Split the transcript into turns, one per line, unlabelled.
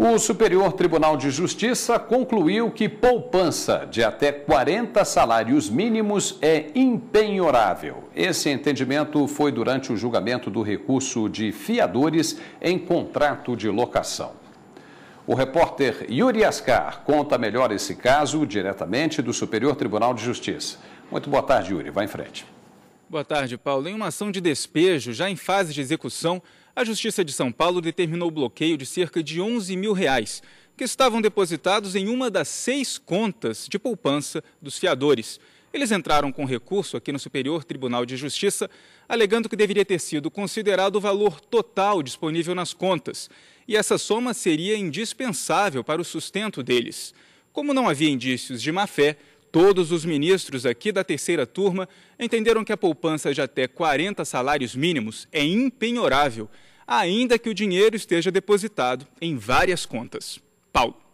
O Superior Tribunal de Justiça concluiu que poupança de até 40 salários mínimos é impenhorável. Esse entendimento foi durante o julgamento do recurso de fiadores em contrato de locação. O repórter Yuri Ascar conta melhor esse caso diretamente do Superior Tribunal de Justiça. Muito boa tarde, Yuri. Vai em frente.
Boa tarde, Paulo. Em uma ação de despejo, já em fase de execução, a Justiça de São Paulo determinou o bloqueio de cerca de 11 mil reais, que estavam depositados em uma das seis contas de poupança dos fiadores. Eles entraram com recurso aqui no Superior Tribunal de Justiça, alegando que deveria ter sido considerado o valor total disponível nas contas, e essa soma seria indispensável para o sustento deles. Como não havia indícios de má-fé, todos os ministros aqui da terceira turma entenderam que a poupança de até 40 salários mínimos é impenhorável ainda que o dinheiro esteja depositado em várias contas. Paulo.